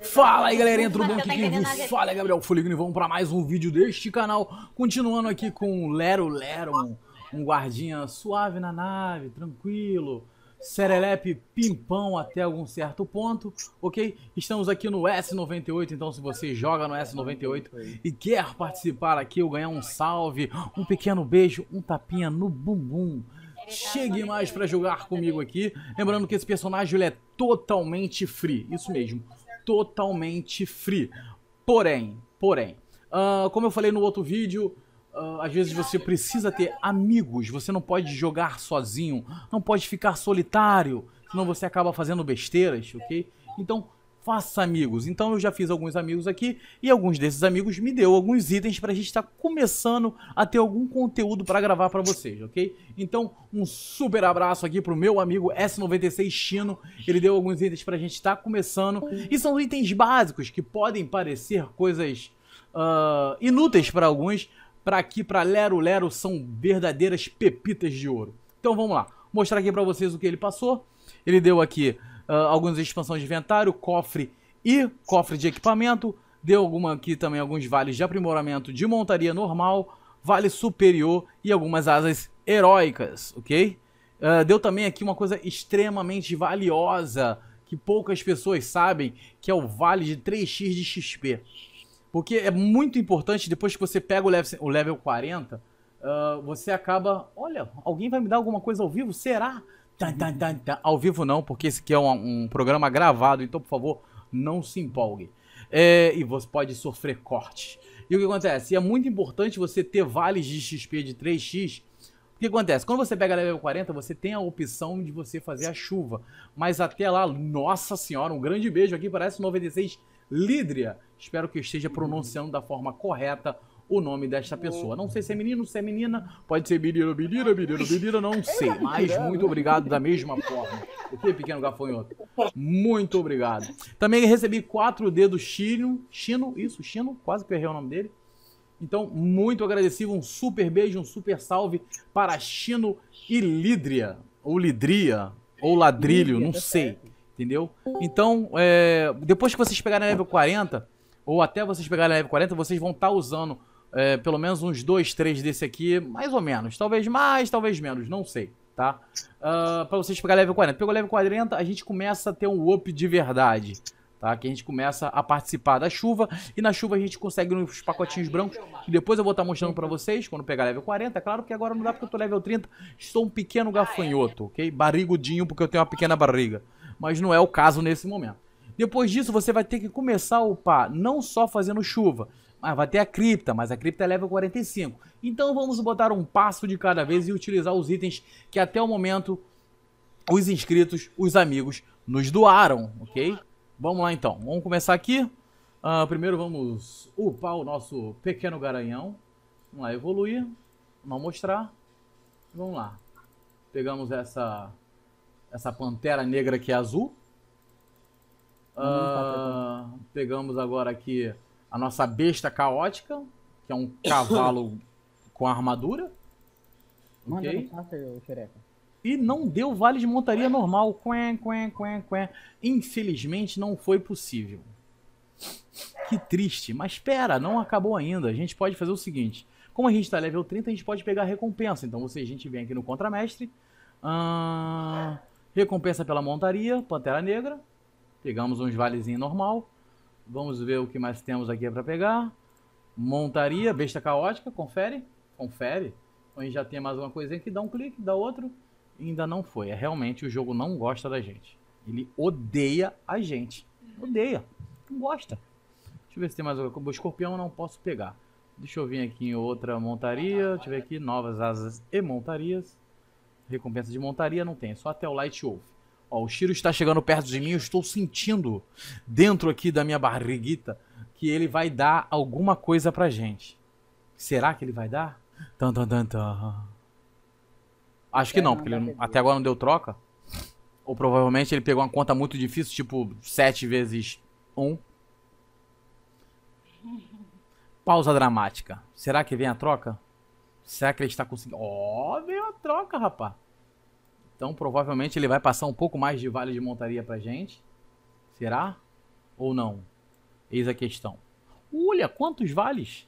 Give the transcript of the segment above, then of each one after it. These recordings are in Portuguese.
Fala aí galerinha, tudo bom? Aqui vos fala Gabriel Fuligno e vamos para mais um vídeo deste canal. Continuando aqui com o Lero Lero, um, um guardinha suave na nave, tranquilo. Serelepe pimpão até algum certo ponto, ok? Estamos aqui no S98, então se você joga no S98 e quer participar aqui ou ganhar um salve, um pequeno beijo, um tapinha no bumbum, tá chegue mais para jogar comigo aqui. Lembrando que esse personagem ele é totalmente free, isso mesmo totalmente free. Porém, porém, uh, como eu falei no outro vídeo, uh, às vezes você precisa ter amigos, você não pode jogar sozinho, não pode ficar solitário, senão você acaba fazendo besteiras, ok? Então, faça amigos. Então eu já fiz alguns amigos aqui e alguns desses amigos me deu alguns itens para a gente estar tá começando a ter algum conteúdo para gravar para vocês, ok? Então um super abraço aqui pro meu amigo S96 Chino. Ele deu alguns itens para a gente estar tá começando e são itens básicos que podem parecer coisas uh, inúteis para alguns, para aqui para Lero Lero são verdadeiras pepitas de ouro. Então vamos lá, mostrar aqui para vocês o que ele passou. Ele deu aqui uh, algumas expansões de inventário, cofre e cofre de equipamento. Deu alguma aqui também alguns vales de aprimoramento de montaria normal, vale superior e algumas asas heróicas, ok? Uh, deu também aqui uma coisa extremamente valiosa, que poucas pessoas sabem, que é o vale de 3x de XP. Porque é muito importante, depois que você pega o level, o level 40, uh, ah, você acaba. Olha, alguém vai me dar alguma coisa ao vivo? Será? Tá, Ao vivo não, porque esse aqui é um, um programa gravado, então por favor, não se empolgue. É, e você pode sofrer cortes. E o que acontece? E é muito importante você ter vales de XP de 3x. O que acontece? Quando você pega level 40, você tem a opção de você fazer a chuva. Mas até lá, nossa senhora, um grande beijo aqui para 96 Lídria. Espero que eu esteja pronunciando da forma correta o nome desta pessoa. Não sei se é uhum. menino, se é menina, pode ser menino, menina, menino, menina, não sei. Tá Mas muito né? obrigado da mesma forma. O que, pequeno gafanhoto? Muito obrigado. Também recebi quatro d do Chino, Chino, isso, Chino, quase que eu errei o nome dele. Então, muito agradecido, um super beijo, um super salve para Chino e Lidria, ou Lidria, ou Ladrilho, não tá sei, entendeu? Então, é, depois que vocês pegarem a level 40, ou até vocês pegarem a level 40, vocês vão estar tá usando é, pelo menos uns dois, três desse aqui, mais ou menos. Talvez mais, talvez menos, não sei, tá? Uh, pra vocês pegar level 40. Pegou level 40, a gente começa a ter um up de verdade, tá? Que a gente começa a participar da chuva, e na chuva a gente consegue uns pacotinhos brancos, que depois eu vou estar tá mostrando pra vocês, quando pegar level 40, é claro, que agora não dá porque eu tô level 30, estou um pequeno gafanhoto, ok? Barrigudinho, porque eu tenho uma pequena barriga. Mas não é o caso nesse momento. Depois disso, você vai ter que começar a upar não só fazendo chuva, ah, vai ter a cripta, mas a cripta é level 45. Então vamos botar um passo de cada vez e utilizar os itens que até o momento os inscritos, os amigos, nos doaram, ok? Vamos lá então, vamos começar aqui. Uh, primeiro vamos upar o nosso pequeno garanhão. Vamos lá, evoluir. Vamos mostrar. Vamos lá. Pegamos essa, essa pantera negra que é azul. Uh, pegamos agora aqui a nossa besta caótica, que é um cavalo com armadura. okay. E não deu vale de montaria normal. Quen, quen, quen, quen. Infelizmente não foi possível. Que triste. Mas espera, não acabou ainda. A gente pode fazer o seguinte. Como a gente está level 30, a gente pode pegar recompensa. Então você, a gente vem aqui no Contramestre. Ah, recompensa pela montaria, Pantera Negra. Pegamos uns valezinhos normal. Vamos ver o que mais temos aqui para pegar. Montaria, besta caótica, confere. Confere. Então, a gente já tem mais uma coisinha que dá um clique, dá outro. Ainda não foi. É realmente o jogo não gosta da gente. Ele odeia a gente. Odeia. Não gosta. Deixa eu ver se tem mais alguma coisa. O escorpião não posso pegar. Deixa eu vir aqui em outra montaria. Deixa eu ver aqui. Novas asas e montarias. Recompensa de montaria não tem. É só até o Light Wolf. Ó, o Shiro está chegando perto de mim, eu estou sentindo dentro aqui da minha barriguita que ele vai dar alguma coisa pra gente. Será que ele vai dar? Tan, tan, tan, tan. Acho que não, porque ele até agora não deu troca. Ou provavelmente ele pegou uma conta muito difícil, tipo 7 vezes 1. Pausa dramática. Será que vem a troca? Será que ele está conseguindo? Ó, oh, veio a troca, rapaz. Então provavelmente ele vai passar um pouco mais de vale de montaria pra gente. Será? Ou não? Eis a questão. Olha, quantos vales!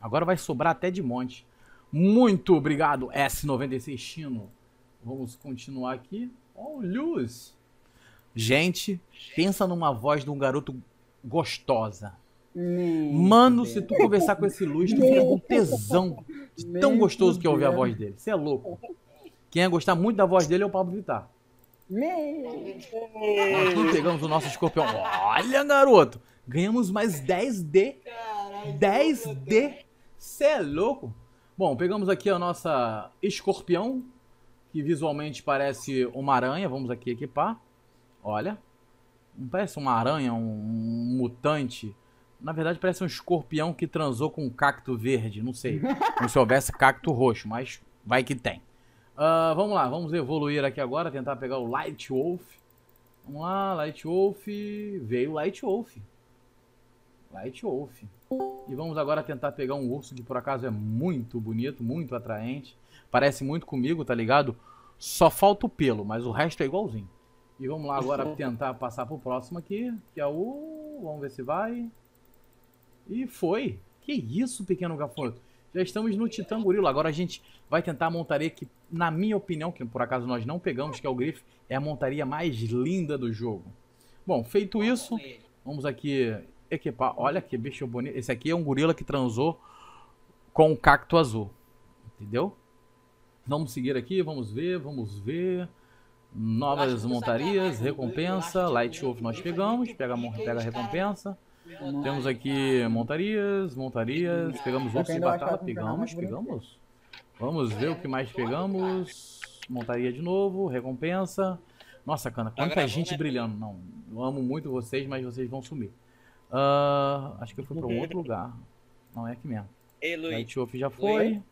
Agora vai sobrar até de monte. Muito obrigado, S96 Chino. Vamos continuar aqui. oh, luz! Gente, pensa numa voz de um garoto gostosa. Meu Mano, Deus. se tu conversar com esse Luz, tu fica com tesão. De tão gostoso Deus. que é ouvir a voz dele. Você é louco. Quem ia gostar muito da voz dele é o Pablo Vittar. pegamos o nosso escorpião. Olha, garoto! Ganhamos mais 10D. 10D? Cê é louco? Bom, pegamos aqui a nossa escorpião, que visualmente parece uma aranha. Vamos aqui equipar. Olha. Não parece uma aranha, um, mutante. Na verdade, parece um escorpião que transou com um cacto verde. Não sei. Como se houvesse cacto roxo, mas vai que tem. Uh, vamos lá, vamos evoluir aqui agora, tentar pegar o Light Wolf. Vamos lá, Light Wolf. Veio Light Wolf. Light Wolf. E vamos agora tentar pegar um urso que por acaso é muito bonito, muito atraente. Parece muito comigo, tá ligado? Só falta o pelo, mas o resto é igualzinho. E vamos lá agora tentar passar pro próximo aqui, que é o... Vamos ver se vai. E foi. Que isso, pequeno gafanhoto. Já estamos no Titã Gorila. Agora a gente vai tentar a montaria que, na minha opinião, que por acaso nós não pegamos, que é o Griff, é a montaria mais linda do jogo. Bom, feito isso, vamos aqui equipar. Olha que bicho bonito. Esse aqui é um gorila que transou com o cacto azul. Entendeu? Vamos seguir aqui, vamos ver, vamos ver. Novas montarias, recompensa, Light Wolf nós pegamos, pega, pega a é recompensa. Temos é. aqui montarias, montarias. Pegamos osso de batata. Pegamos, pegamos. Vamos ver o que mais pegamos. Montaria de novo, recompensa. Nossa, cana, quanta gente né? brilhando. Não, eu amo muito vocês, mas vocês vão sumir. Uh, acho que eu fui para um outro lugar. Não, é aqui mesmo. Ei, Luiz. já foi. Luiz.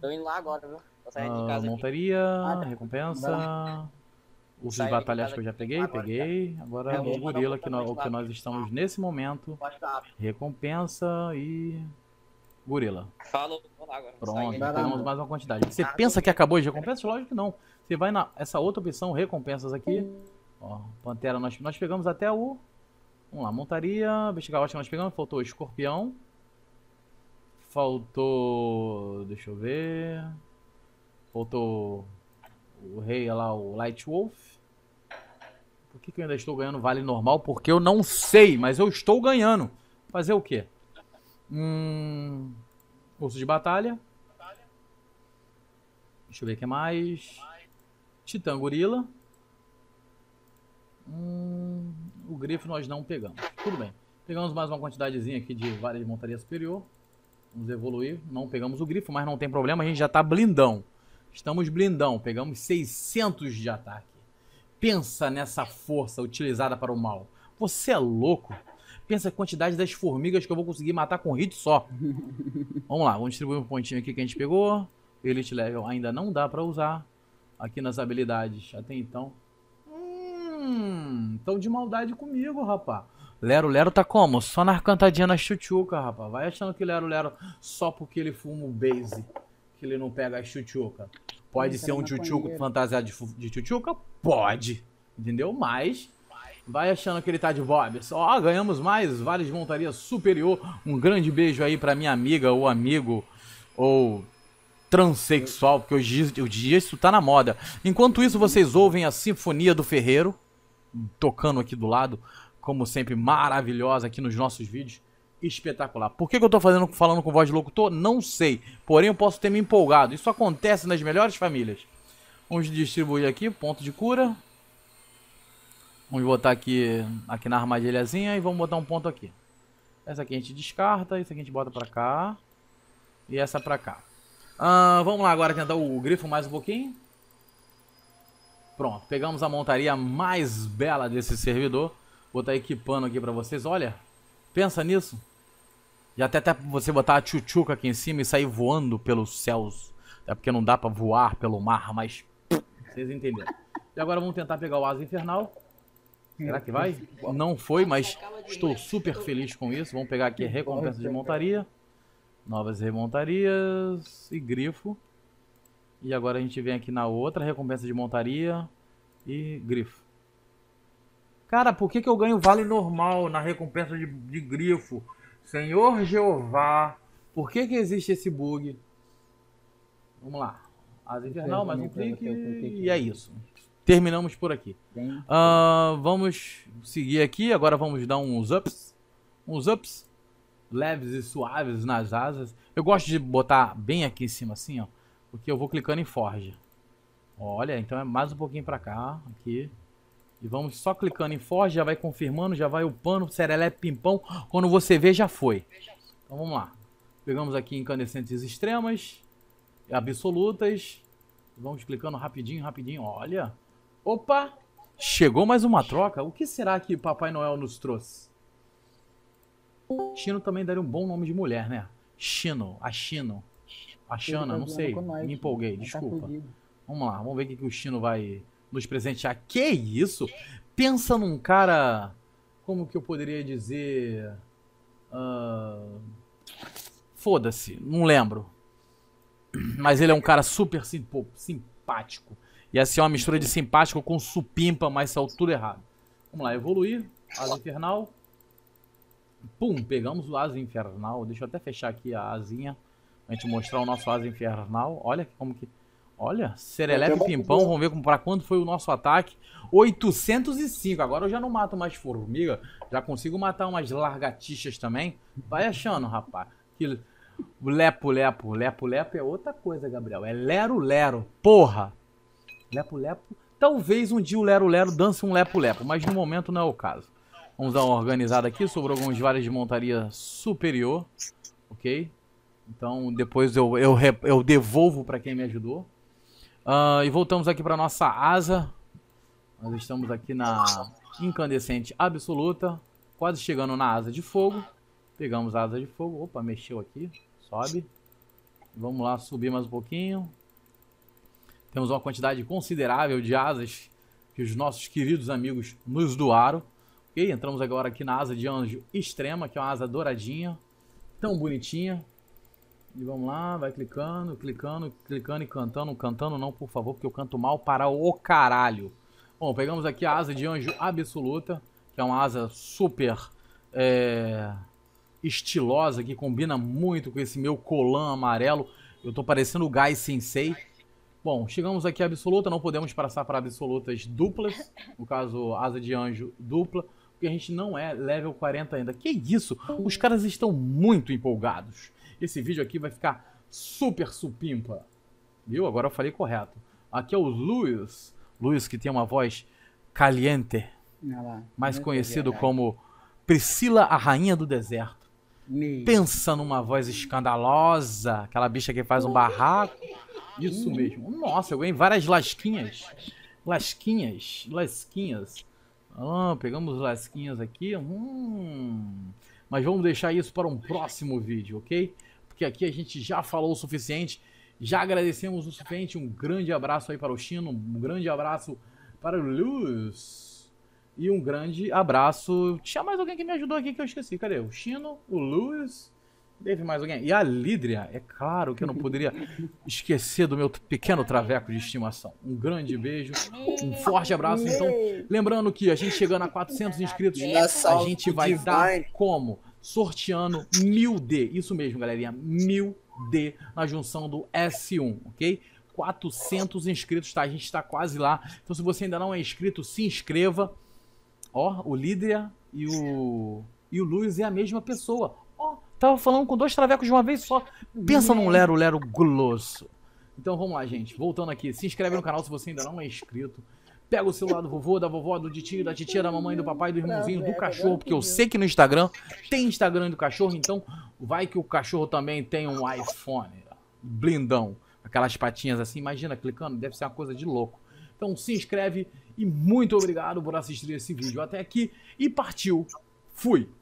Tô indo lá agora, viu? Uh, montaria, ah, tá. recompensa. Os de tá, acho que eu já peguei, peguei. Agora é, é o gorila que nós, que nós estamos nesse momento. Recompensa e. Gorila. Falou, agora. Pronto, temos mais uma quantidade. Você pensa que né? acabou de recompensas? Lógico que não. Você vai na essa outra opção, recompensas aqui. Ó, Pantera, nós, nós pegamos até o. Vamos lá, montaria. acho que nós pegamos. Faltou escorpião. Faltou. Deixa eu ver. Faltou o rei lá, o Light Wolf. Por que, que eu ainda estou ganhando vale normal? Porque eu não sei, mas eu estou ganhando. Fazer o quê? Hum, urso de batalha. Deixa eu ver o que mais. Titã gorila. Hum, o grifo nós não pegamos. Tudo bem. Pegamos mais uma quantidadezinha aqui de vale de montaria superior. Vamos evoluir. Não pegamos o grifo, mas não tem problema. A gente já está blindão. Estamos blindão. Pegamos 600 de ataque. Pensa nessa força utilizada para o mal. Você é louco? Pensa a quantidade das formigas que eu vou conseguir matar com um hit só. vamos lá, vamos distribuir um pontinho aqui que a gente pegou. Elite level ainda não dá para usar. Aqui nas habilidades, até então. Hum, tão de maldade comigo, rapá. Lero Lero tá como? Só na cantadinha na chuchuca, rapá. Vai achando que Lero Lero só porque ele fuma o base que ele não pega a chuchuca. Pode ser um tchutchuco fantasiado de, de tchutchuca? Pode. Entendeu? Mas vai achando que ele tá de Bob's. Ó, ganhamos mais vales de Montaria Superior. Um grande beijo aí pra minha amiga ou amigo ou transexual, porque hoje, hoje isso tá na moda. Enquanto isso, vocês ouvem a Sinfonia do Ferreiro tocando aqui do lado, como sempre maravilhosa aqui nos nossos vídeos espetacular. Por que, que eu estou fazendo, falando com voz de locutor? Não sei. Porém, eu posso ter me empolgado. Isso acontece nas melhores famílias. Vamos distribuir aqui, ponto de cura. Vamos botar aqui, aqui na armadilhazinha e vamos botar um ponto aqui. Essa aqui a gente descarta, essa aqui a gente bota pra cá. E essa pra cá. Ah, vamos lá agora tentar o grifo mais um pouquinho. Pronto, pegamos a montaria mais bela desse servidor. Vou estar equipando aqui pra vocês, olha. Pensa nisso. Já até até você botar a tchutchuca aqui em cima e sair voando pelos céus. é porque não dá para voar pelo mar, mas. Vocês entenderam. E agora vamos tentar pegar o asa infernal. Será que vai? Não foi, mas estou super feliz com isso. Vamos pegar aqui recompensa de montaria. Novas remontarias e grifo. E agora a gente vem aqui na outra recompensa de montaria e grifo. Cara, por que, que eu ganho vale normal na recompensa de, de grifo? Senhor Jeová, por que, que existe esse bug? Vamos lá. As infernal, mais um clique e é, é isso. Terminamos por aqui. Uh, vamos seguir aqui. Agora vamos dar uns ups. Uns ups leves e suaves nas asas. Eu gosto de botar bem aqui em cima, assim, ó. Porque eu vou clicando em forja. Olha, então é mais um pouquinho pra cá. Aqui. E vamos só clicando em Forge, já vai confirmando, já vai upando, serelepe pimpão. Quando você vê, já foi. Então vamos lá. Pegamos aqui incandescentes extremas, absolutas. Vamos clicando rapidinho, rapidinho. Olha. Opa! Chegou mais uma troca. O que será que Papai Noel nos trouxe? Chino também daria um bom nome de mulher, né? Chino, a Chino. A Chana, não sei. Me né? empolguei, tá desculpa. Vamos lá, vamos ver o que o Chino vai nos presentear. Que isso? Pensa num cara. Como que eu poderia dizer? Uh... Foda-se, não lembro. Mas ele é um cara super simpático. E assim é uma mistura de simpático com supimpa, mas saiu é tudo errado. Vamos lá, evoluir. Asa infernal. Pum, pegamos o asa infernal. Deixa eu até fechar aqui a asinha. Pra gente mostrar o nosso asa infernal. Olha como que Olha, Serelepe é, Pimpão, vamos ver para quando foi o nosso ataque. 805, agora eu já não mato mais formiga, já consigo matar umas largatixas também. Vai achando, rapaz. Que lepo-lepo, lepo-lepo é outra coisa, Gabriel. É lero-lero, porra. Lepo-lepo, talvez um dia o lero-lero dance um lepo-lepo, mas no momento não é o caso. Vamos dar uma organizada aqui, sobrou alguns vários de montaria superior, ok? Então depois eu, eu, eu devolvo para quem me ajudou. Uh, e voltamos aqui para nossa asa. Nós estamos aqui na incandescente absoluta, quase chegando na asa de fogo. Pegamos a asa de fogo. Opa, mexeu aqui. Sobe. Vamos lá subir mais um pouquinho. Temos uma quantidade considerável de asas que os nossos queridos amigos nos doaram. Ok, entramos agora aqui na asa de anjo extrema, que é uma asa douradinha, tão bonitinha. E vamos lá, vai clicando, clicando, clicando e cantando. Cantando não, por favor, porque eu canto mal para o caralho. Bom, pegamos aqui a asa de anjo absoluta, que é uma asa super é, estilosa, que combina muito com esse meu colã amarelo. Eu tô parecendo o Gai Sensei. Bom, chegamos aqui à absoluta, não podemos passar para absolutas duplas, no caso, asa de anjo dupla, porque a gente não é level 40 ainda. Que isso? Os caras estão muito empolgados. Esse vídeo aqui vai ficar super supimpa. Viu? Agora eu falei correto. Aqui é o Luiz. Luiz que tem uma voz caliente. Lá, mais conhecido como Priscila, a Rainha do Deserto. Pensa numa voz escandalosa, aquela bicha que faz um barraco. Isso mesmo. Nossa, eu ganhei várias lasquinhas. Lasquinhas, lasquinhas. Ah, pegamos lasquinhas aqui. Hum. Mas vamos deixar isso para um próximo vídeo, ok? porque aqui a gente já falou o suficiente, já agradecemos o suficiente. Um grande abraço aí para o Chino, um grande abraço para o Luz e um grande abraço. Tinha mais alguém que me ajudou aqui que eu esqueci. Cadê? O Chino, o Luz. Teve mais alguém. E a Lídria, é claro que eu não poderia esquecer do meu pequeno traveco de estimação. Um grande beijo, um forte abraço. Então, lembrando que a gente chegando a 400 inscritos, a gente vai dar como? sorteando 1000D. Isso mesmo, galerinha, 1000D na junção do S1, ok? 400 inscritos, tá? A gente está quase lá. Então, se você ainda não é inscrito, se inscreva. Ó, o líder e o e o Luiz é a mesma pessoa. Ó, tava falando com dois travecos de uma vez só. Pensa num lero lero guloso. Então vamos lá, gente. Voltando aqui, se inscreve no canal se você ainda não é inscrito pega o celular do vovô, da vovó, do tio, da titia, da mamãe, do papai, do irmãozinho, do cachorro, porque eu sei que no Instagram tem Instagram do cachorro, então vai que o cachorro também tem um iPhone blindão, aquelas patinhas assim, imagina clicando, deve ser uma coisa de louco. Então se inscreve e muito obrigado por assistir esse vídeo até aqui e partiu. Fui.